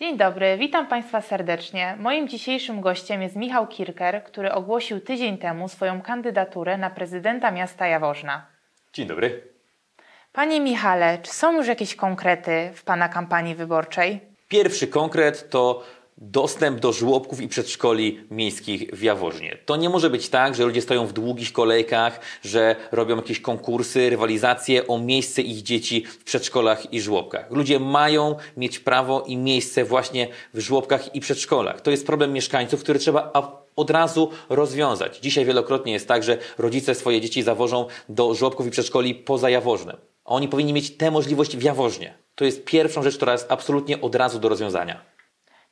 Dzień dobry, witam Państwa serdecznie. Moim dzisiejszym gościem jest Michał Kirker, który ogłosił tydzień temu swoją kandydaturę na prezydenta miasta Jaworzna. Dzień dobry. Panie Michale, czy są już jakieś konkrety w Pana kampanii wyborczej? Pierwszy konkret to dostęp do żłobków i przedszkoli miejskich w Jaworznie. To nie może być tak, że ludzie stoją w długich kolejkach, że robią jakieś konkursy, rywalizacje o miejsce ich dzieci w przedszkolach i żłobkach. Ludzie mają mieć prawo i miejsce właśnie w żłobkach i przedszkolach. To jest problem mieszkańców, który trzeba od razu rozwiązać. Dzisiaj wielokrotnie jest tak, że rodzice swoje dzieci zawożą do żłobków i przedszkoli poza Jaworznem. Oni powinni mieć tę możliwość w Jaworznie. To jest pierwszą rzecz, która jest absolutnie od razu do rozwiązania.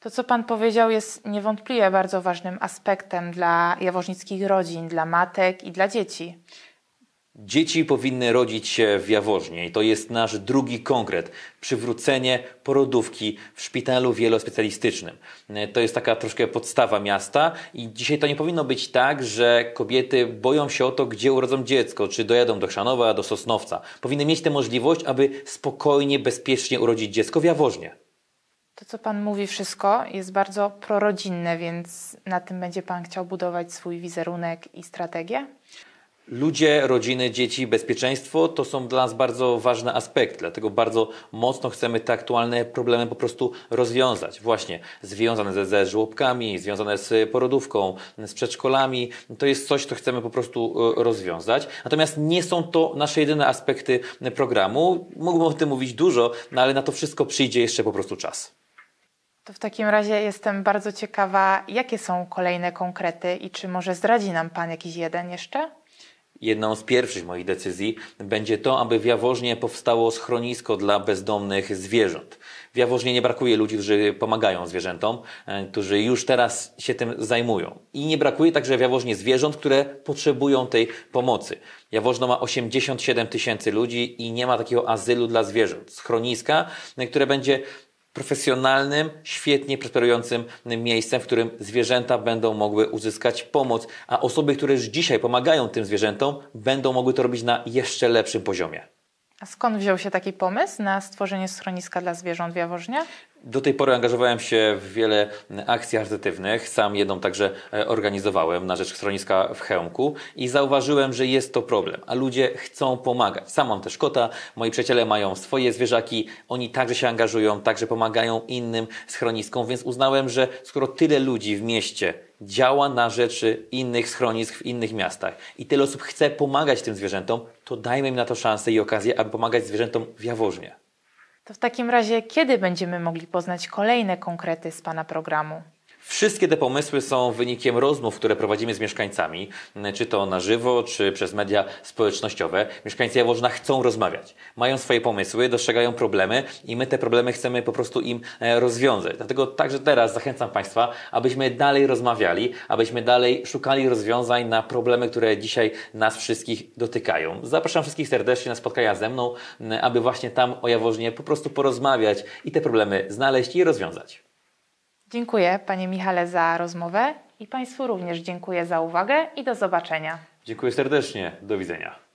To, co Pan powiedział, jest niewątpliwie bardzo ważnym aspektem dla jawożnickich rodzin, dla matek i dla dzieci. Dzieci powinny rodzić się w Jaworznie i to jest nasz drugi konkret. Przywrócenie porodówki w szpitalu wielospecjalistycznym. To jest taka troszkę podstawa miasta i dzisiaj to nie powinno być tak, że kobiety boją się o to, gdzie urodzą dziecko, czy dojadą do Chrzanowa, do Sosnowca. Powinny mieć tę możliwość, aby spokojnie, bezpiecznie urodzić dziecko w Jaworznie. To, co Pan mówi, wszystko jest bardzo prorodzinne, więc na tym będzie Pan chciał budować swój wizerunek i strategię? Ludzie, rodziny, dzieci, bezpieczeństwo to są dla nas bardzo ważne aspekty, dlatego bardzo mocno chcemy te aktualne problemy po prostu rozwiązać. Właśnie związane ze, ze żłobkami, związane z porodówką, z przedszkolami. To jest coś, co chcemy po prostu e, rozwiązać. Natomiast nie są to nasze jedyne aspekty programu. Mógłbym o tym mówić dużo, no ale na to wszystko przyjdzie jeszcze po prostu czas. To w takim razie jestem bardzo ciekawa, jakie są kolejne konkrety i czy może zdradzi nam Pan jakiś jeden jeszcze? Jedną z pierwszych moich decyzji będzie to, aby w Jaworznie powstało schronisko dla bezdomnych zwierząt. W Jaworznie nie brakuje ludzi, którzy pomagają zwierzętom, e, którzy już teraz się tym zajmują. I nie brakuje także w Jaworznie zwierząt, które potrzebują tej pomocy. Jaworzno ma 87 tysięcy ludzi i nie ma takiego azylu dla zwierząt. Schroniska, które będzie profesjonalnym, świetnie prosperującym miejscem, w którym zwierzęta będą mogły uzyskać pomoc, a osoby, które już dzisiaj pomagają tym zwierzętom, będą mogły to robić na jeszcze lepszym poziomie. A skąd wziął się taki pomysł na stworzenie schroniska dla zwierząt w Jaworznie? do tej pory angażowałem się w wiele akcji charytatywnych. Sam jedną także e, organizowałem na rzecz schroniska w Chełmku i zauważyłem, że jest to problem, a ludzie chcą pomagać. Sam mam też kota, moi przyjaciele mają swoje zwierzaki, oni także się angażują, także pomagają innym schroniskom, więc uznałem, że skoro tyle ludzi w mieście działa na rzeczy innych schronisk w innych miastach i tyle osób chce pomagać tym zwierzętom, to dajmy im na to szansę i okazję, aby pomagać zwierzętom w Jaworznie. To w takim razie kiedy będziemy mogli poznać kolejne konkrety z Pana programu? Wszystkie te pomysły są wynikiem rozmów, które prowadzimy z mieszkańcami, czy to na żywo, czy przez media społecznościowe. Mieszkańcy Jaworzna chcą rozmawiać, mają swoje pomysły, dostrzegają problemy i my te problemy chcemy po prostu im e, rozwiązać. Dlatego także teraz zachęcam Państwa, abyśmy dalej rozmawiali, abyśmy dalej szukali rozwiązań na problemy, które dzisiaj nas wszystkich dotykają. Zapraszam wszystkich serdecznie na spotkania ze mną, aby właśnie tam o Jaworznie po prostu porozmawiać i te problemy znaleźć i rozwiązać. Dziękuję Panie Michale za rozmowę i Państwu również dziękuję za uwagę i do zobaczenia. Dziękuję serdecznie. Do widzenia.